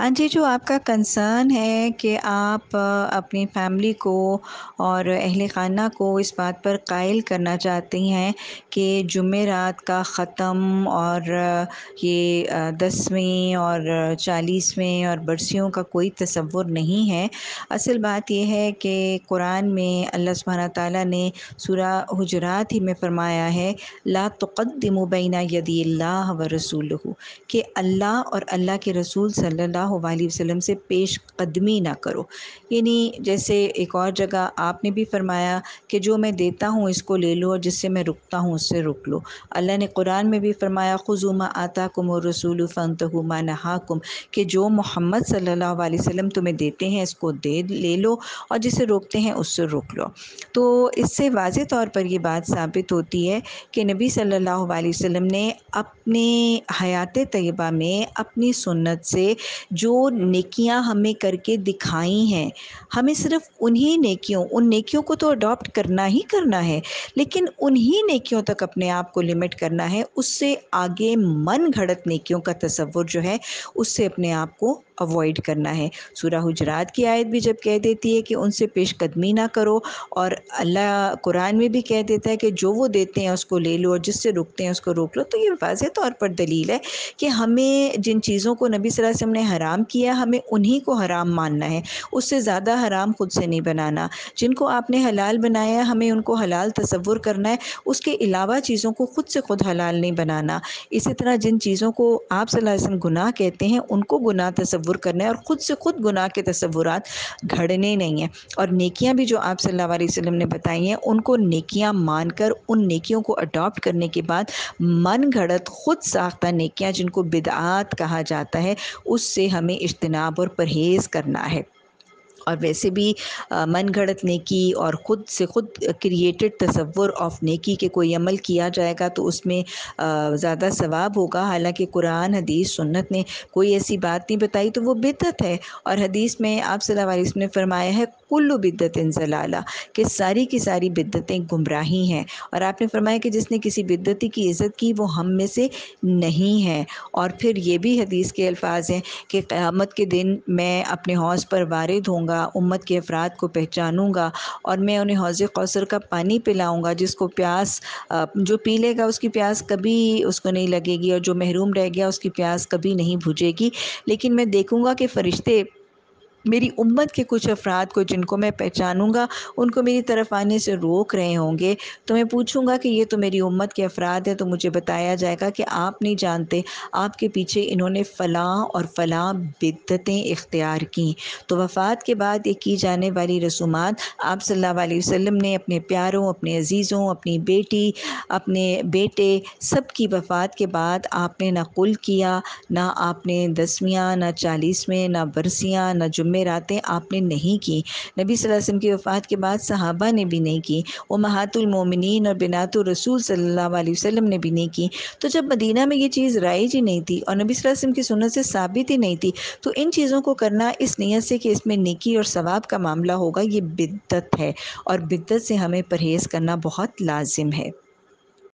हाँ जी जो आपका कंसर्न है कि आप अपनी फैमिली को और अहल खाना को इस बात पर कायल करना चाहती हैं कि जुमेरात का ख़त्म और ये दसवीं और चालीसवें और बरसियों का कोई तस्वुर नहीं है असल बात यह है कि कुरान में अल्लाह सुबहाना ताली ने सूरा हजरात ही में फ़रमाया है ला तक़दमुबैना यदी अल्लाह व रसूल कि अल्लाह और अल्लाह के रसूल सल्ला सल्लल्लाहु अलैहि वसल्लम से पेश कदमी ना करो यानी जैसे एक और जगह आपने भी फरमाया कि जो मैं देता हूँ इसको ले लो और जिससे मैं रुकता हूँ उससे रुक लो अल्लाह ने कुरान में भी फरमाया खुजुमा आता कुम और रसूल फ़नतहुमा नहाकुम कि जो मोहम्मद सल्ला वसम तुम्हें देते हैं इसको दे ले लो और जिसे रोकते हैं उससे रोक लो तो इससे वाज तौर पर यह बात साबित होती है कि नबी अलैहि वसम ने अपने हयात तयबा में अपनी सुन्नत से जो नेकियां हमें करके दिखाई हैं हमें सिर्फ उन्हीं नेकियों उन नेकियों को तो अडॉप्ट करना ही करना है लेकिन उन्हीं नेकियों तक अपने आप को लिमिट करना है उससे आगे मन घड़त नेकियों का तस्वुर जो है उससे अपने आप को अवॉइड करना है सूरा हजरात की आयत भी जब कह देती है कि उनसे पेशकदमी ना करो और अल्लाह कुरान में भी कह देता है कि जो वो देते हैं उसको ले लो और जिससे रुकते हैं उसको रोक लो तो ये वाज तौर पर दलील है कि हमें जिन चीज़ों को नबी सल्लम ने हराम किया हमें उन्हीं को हराम मानना है उससे ज़्यादा हराम ख़ुद से नहीं बनाना जिनको आपने हलाल बनाया हमें उनको हलाल तस्वुर करना है उसके अलावा चीज़ों को ख़ुद से ख़ुद हलाल नहीं बनाना इसी तरह जिन चीज़ों को आप सल्लल्लाहु गुनाह कहते हैं उनको गुनाह तस्वुर तस्वुर करना है और ख़ुद से ख़ुद गुनाह के तस्वुरात घड़ने नहीं हैं और नेकियाँ भी जो आप सल्ला वसम ने बताई हैं उनको मान मानकर उन नेकियों को अडोप्ट करने के बाद मन घड़त ख़ुद साख्ता नेकियाँ जिनको बिदात कहा जाता है उससे हमें इज्तनाब और परहेज़ करना है और वैसे भी मन घड़त नेकी और ख़ुद से ख़ुद क्रिएटेड तस्वुर ऑफ नेकी के कोई अमल किया जाएगा तो उसमें ज़्यादा सवाब होगा हालांकि कुरान हदीस सुन्नत ने कोई ऐसी बात नहीं बताई तो वो बिदत है और हदीस में आप सल्लास ने फरमाया है कुल्लु बिदत जलाला कि सारी की सारी बिदतें गुमराही हैं और आपने फरमाया कि जिसने किसी बिदती की इज़्ज़त की वो हम में से नहीं है और फिर ये भी हदीस के अल्फाज हैं कि क़्यामत के दिन मैं अपने हौस पर वारद होंगे करूँगा उम्मत के अफराद को पहचानूँगा और मैं उन्हें हौज़ कौसर का पानी पिलाऊँगा जिसको प्यास जो पी लेगा उसकी प्यास कभी उसको नहीं लगेगी और जो महरूम रह गया उसकी प्यास कभी नहीं भुजेगी लेकिन मैं देखूँगा कि फ़रिश्ते मेरी उम्मत के कुछ अफराद को जिनको मैं पहचानूंगा उनको मेरी तरफ आने से रोक रहे होंगे तो मैं पूछूँगा कि ये तो मेरी उम्मत के अफराद हैं तो मुझे बताया जाएगा कि आप नहीं जानते आपके पीछे इन्होंने फ़लाँ और फ़लाँ बिदतें इख्तियार की तो वफ़ात के बाद ये की जाने वाली रसूमात आप सल्ला वसम ने अपने प्यारों अपने अज़ीज़ों अपनी बेटी अपने बेटे सब की वफ़ात के बाद आपने ना कुल किया ना आपने दसवियाँ ना चालीसवें ना बरसियाँ ना जुम्मे रातें आपने नहीं की नबी वसल्लम की वफ़ात के बाद सहाबा ने भी नहीं की वो वमहातुलमोमिन और बिनात रसूल सल्ला वसम ने भी नहीं की तो जब मदीना में ये चीज़ राइज ही नहीं थी और नबी वसम की सुनत से साबित ही नहीं थी तो इन चीज़ों को करना इस नीयत से कि इसमें नेकी और सवाब का मामला होगा ये बिद्दत है और बिद्दत से हमें परहेज़ करना बहुत लाजिम है